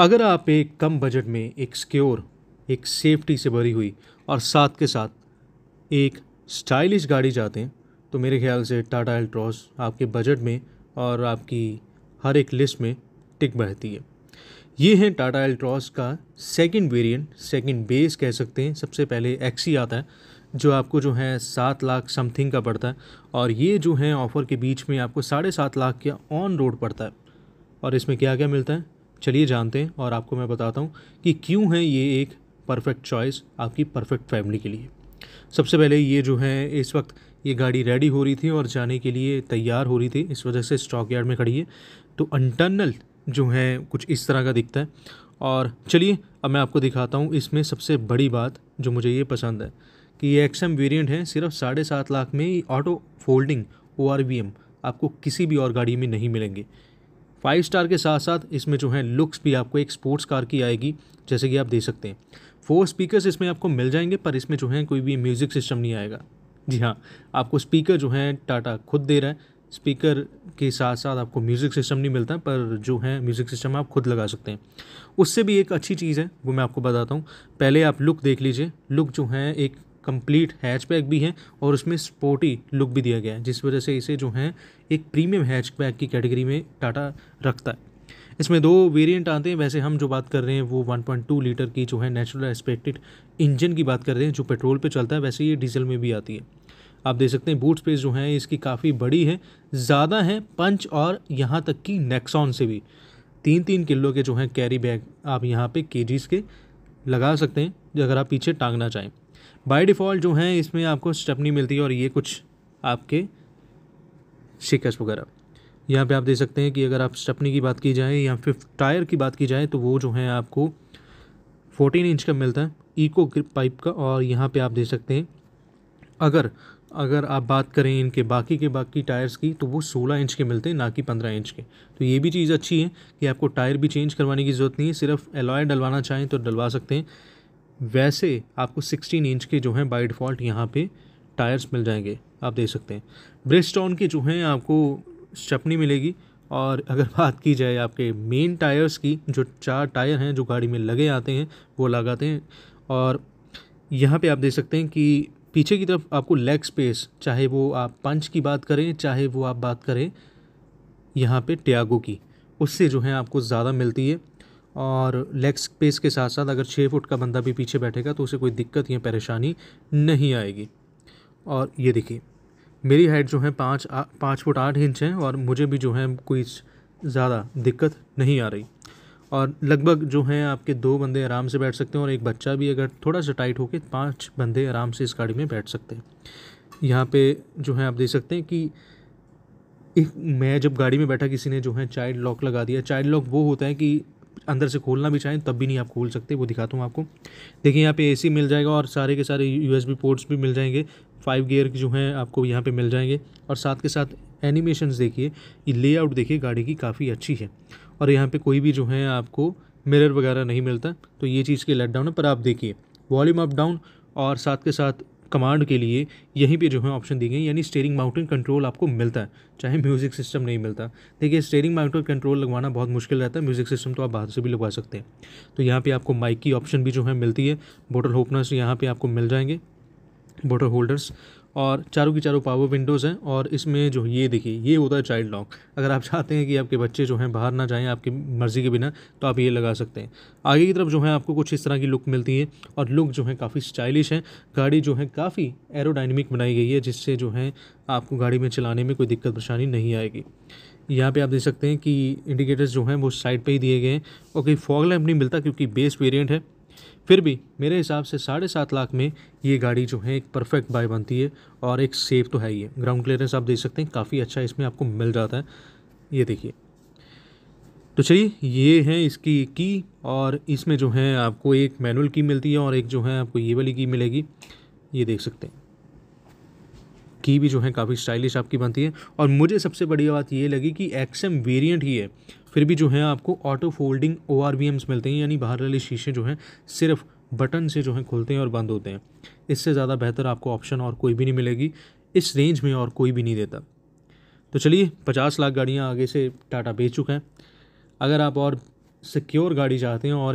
अगर आप एक कम बजट में एक सिक्योर एक सेफ्टी से भरी हुई और साथ के साथ एक स्टाइलिश गाड़ी चाहते हैं तो मेरे ख्याल से टाटा एल्ट्रॉस आपके बजट में और आपकी हर एक लिस्ट में टिक बहती है ये है टाटा एल्ट्रॉस का सेकंड वेरिएंट सेकंड बेस कह सकते हैं सबसे पहले एक्सी आता है जो आपको जो है सात लाख समथिंग का पड़ता है और ये जो है ऑफ़र के बीच में आपको साढ़े सात लाख का ऑन रोड पड़ता है और इसमें क्या क्या मिलता है चलिए जानते हैं और आपको मैं बताता हूँ कि क्यों है ये एक परफेक्ट चॉइस आपकी परफेक्ट फैमिली के लिए सबसे पहले ये जो है इस वक्त ये गाड़ी रेडी हो रही थी और जाने के लिए तैयार हो रही थी इस वजह से स्टॉक यार्ड में खड़ी है तो इंटरनल जो है कुछ इस तरह का दिखता है और चलिए अब मैं आपको दिखाता हूँ इसमें सबसे बड़ी बात जो मुझे ये पसंद है कि ये एक्सएम वेरिएंट है सिर्फ साढ़े सात लाख में ऑटो फोल्डिंग ओ आपको किसी भी और गाड़ी में नहीं मिलेंगे फाइव स्टार के साथ साथ इसमें जो है लुक्स भी आपको एक स्पोर्ट्स कार की आएगी जैसे कि आप देख सकते हैं फोर स्पीकर्स इसमें आपको मिल जाएंगे पर इसमें जो है कोई भी म्यूज़िक सिस्टम नहीं आएगा जी हाँ आपको स्पीकर जो है टाटा खुद दे रहा है स्पीकर के साथ साथ आपको म्यूज़िक सिस्टम नहीं मिलता पर जो है म्यूज़िक सिस्टम आप खुद लगा सकते हैं उससे भी एक अच्छी चीज़ है वो मैं आपको बताता हूँ पहले आप लुक देख लीजिए लुक जो है एक कंप्लीट हैचबैक भी है और उसमें स्पोर्टी लुक भी दिया गया है जिस वजह से इसे जो है एक प्रीमियम हैचबैक की कैटेगरी में टाटा रखता है इसमें दो वेरिएंट आते हैं वैसे हम जो बात कर रहे हैं वो 1.2 लीटर की जो है नेचुरल एस्पेक्टेड इंजन की बात कर रहे हैं जो पेट्रोल पे चलता है वैसे ये डीजल में भी आती है आप देख सकते हैं बूट स्पेस जो है इसकी काफ़ी बड़ी है ज़्यादा है पंच और यहाँ तक कि नेक्सॉन से भी तीन तीन किलो के जो हैं कैरी बैग आप यहाँ पर के के लगा सकते हैं अगर आप पीछे टांगना चाहें बाय डिफ़ॉल्ट जो हैं इसमें आपको स्टपनी मिलती है और ये कुछ आपके शिकस वगैरह यहाँ पे आप देख सकते हैं कि अगर आप स्टपनी की बात की जाए या फिर टायर की बात की जाए तो वो जो है आपको फोर्टीन इंच का मिलता है इको ग्रिप पाइप का और यहाँ पे आप देख सकते हैं अगर अगर आप बात करें इनके बाकी के बाकी टायर्स की तो वो 16 इंच के मिलते हैं ना कि 15 इंच के तो ये भी चीज़ अच्छी है कि आपको टायर भी चेंज करवाने की ज़रूरत नहीं है सिर्फ एलॉय डलवाना चाहें तो डलवा सकते हैं वैसे आपको 16 इंच के जो हैं बाई डिफ़ॉल्ट यहाँ पे टायर्स मिल जाएंगे आप देख सकते हैं ब्रिस्टॉन के जो हैं आपको स्टपनी मिलेगी और अगर बात की जाए आपके मेन टायर्स की जो चार टायर हैं जो गाड़ी में लगे आते हैं वो लगाते हैं और यहाँ पे आप देख सकते हैं कि पीछे की तरफ आपको लेग स्पेस चाहे वो आप पंच की बात करें चाहे वो आप बात करें यहाँ पे टियागो की उससे जो है आपको ज़्यादा मिलती है और लेग स्पेस के साथ साथ अगर छः फुट का बंदा भी पीछे बैठेगा तो उसे कोई दिक्कत या परेशानी नहीं आएगी और ये देखिए मेरी हाइट जो है पाँच पाँच फुट आठ इंच है और मुझे भी जो है कोई ज़्यादा दिक्कत नहीं आ रही और लगभग जो है आपके दो बंदे आराम से बैठ सकते हैं और एक बच्चा भी अगर थोड़ा सा टाइट होकर पाँच बंदे आराम से इस गाड़ी में बैठ सकते हैं यहाँ पे जो है आप देख सकते हैं कि एक मैं जब गाड़ी में बैठा किसी ने जो है चाइल्ड लॉक लगा दिया चाइल्ड लॉक वो होता है कि अंदर से खोलना भी चाहें तब भी नहीं आप खोल सकते वो दिखाता हूँ आपको देखिए यहाँ पे एसी मिल जाएगा और सारे के सारे यूएसबी पोर्ट्स भी मिल जाएंगे फाइव गियर जो हैं आपको यहाँ पे मिल जाएंगे और साथ के साथ एनिमेशन देखिए ये लेआउट देखिए गाड़ी की काफ़ी अच्छी है और यहाँ पर कोई भी जो है आपको मिरर वगैरह नहीं मिलता तो ये चीज़ के लेट डाउन है पर आप देखिए वॉल्यूम अप डाउन और साथ के साथ कमांड के लिए यहीं पे जो है ऑप्शन दी गई यानी स्टेयरिंग माउंटेन कंट्रोल आपको मिलता है चाहे म्यूज़िक सिस्टम नहीं मिलता देखिए स्टेयरिंग माउंटेन कंट्रोल लगवाना बहुत मुश्किल रहता है म्यूज़िक सिस्टम तो आप बाहर से भी लगवा सकते हैं तो यहाँ पर आपको माइक की ऑप्शन भी जो है मिलती है बोटल होपनर्स यहाँ पर आपको मिल जाएंगे बोटल होल्डर्स और चारों की चारों पावर विंडोज़ हैं और इसमें जो ये देखिए ये होता है चाइल्ड लॉक अगर आप चाहते हैं कि आपके बच्चे जो हैं बाहर ना जाएँ आपकी मर्ज़ी के बिना तो आप ये लगा सकते हैं आगे की तरफ जो है आपको कुछ इस तरह की लुक मिलती है और लुक जो है काफ़ी स्टाइलिश है गाड़ी जो है काफ़ी एरोडाइनमिक बनाई गई है जिससे जो है आपको गाड़ी में चलाने में कोई दिक्कत परेशानी नहीं आएगी यहाँ पे आप देख सकते हैं कि इंडिकेटर्स जो हैं वो साइड पे ही दिए गए हैं और कोई फॉग लैम्प नहीं मिलता क्योंकि बेस वेरिएंट है फिर भी मेरे हिसाब से साढ़े सात लाख में ये गाड़ी जो है एक परफेक्ट बाय बनती है और एक सेफ तो है ही है ग्राउंड क्लियरेंस आप देख सकते हैं काफ़ी अच्छा इसमें आपको मिल जाता है ये देखिए तो चलिए ये है इसकी की और इसमें जो है आपको एक मैनुअल की मिलती है और एक जो है आपको ये वाली की मिलेगी ये देख सकते हैं की भी जो है काफ़ी स्टाइलिश आपकी बनती है और मुझे सबसे बड़ी बात ये लगी कि एक्सएम वेरिएंट ही है फिर भी जो है आपको ऑटो फोल्डिंग ओ मिलते हैं यानी बाहर वाले शीशे जो हैं सिर्फ बटन से जो है खुलते हैं और बंद होते हैं इससे ज़्यादा बेहतर आपको ऑप्शन और कोई भी नहीं मिलेगी इस रेंज में और कोई भी नहीं देता तो चलिए पचास लाख गाड़ियाँ आगे से टाटा बेच चुका है अगर आप और सिक्योर गाड़ी चाहते हैं और